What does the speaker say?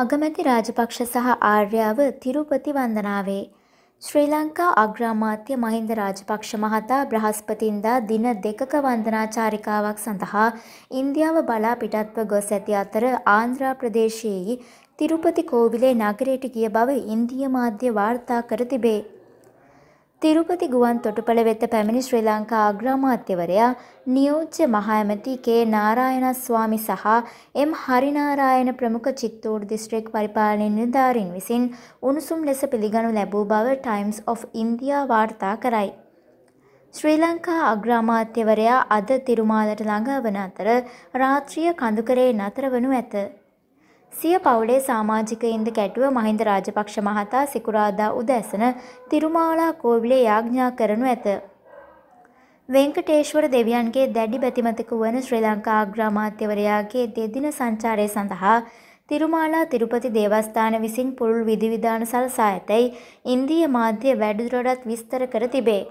අගමැති රාජපක්ෂ සහ ආර්යාව තිරුපති වන්දනාවේ ශ්‍රී ලංකා අග්‍රාමාත්‍ය මහින්ද රාජපක්ෂ මහතා බ්‍රහස්පතින්දා දින දෙකක වන්දනා චාරිකාවක් සඳහා ඉන්දියාව බලා පිටත්ව ගොස් ඇති අතර ආන්ද්‍රා ප්‍රදේශයේ තිරුපති කෝවිලේ නගරයට ගිය බව ඉන්දිය මාධ්‍ය වාර්තා කර තිබේ. තිරුපති ගුවන් තොටුපළ වෙත පැමිණි ශ්‍රී ලංකා අග්‍රාමාත්‍යවරයා නියෝජ්‍ය මහඇමති කේ නාරායනස්වාමි සහ එම් හරිනාරායන ප්‍රමුඛ චිත්තූර් දිස්ත්‍රික් පරිපාලන නිධාරින් විසින් උණුසුම් ලෙස පිළිගනු ලැබූ බව ටයිම්ස් of ඉන්දියා වාර්තා කරයි. ශ්‍රී ලංකා අග්‍රාමාත්‍යවරයා අද තිරුමාලට ළඟවන අතර රාත්‍රිය කඳුකරේ නතරවනු ඇත. සිය පවුලේ සාමාජිකයින්ද කැටුව මහින්ද රාජපක්ෂ මහතා සිකුරාදා උදැසන තිරුමාලා කෝවිලේ යාඥා කරනු ඇත. වෙංකටේශ්වර දෙවියන්ගේ දැඩි බැතිමතක වන ශ්‍රී ලංකා අග්‍රාමාත්‍යවරයාගේ දෙදින සංචාරය සඳහා තිරුමාලා තිරුපති දේවස්ථාන විසින් පුළුල් විධිවිධාන සලසා ඇතැයි ඉන්දීය මාධ්‍ය වැඩිදුරටත් විස්තර කර තිබේ.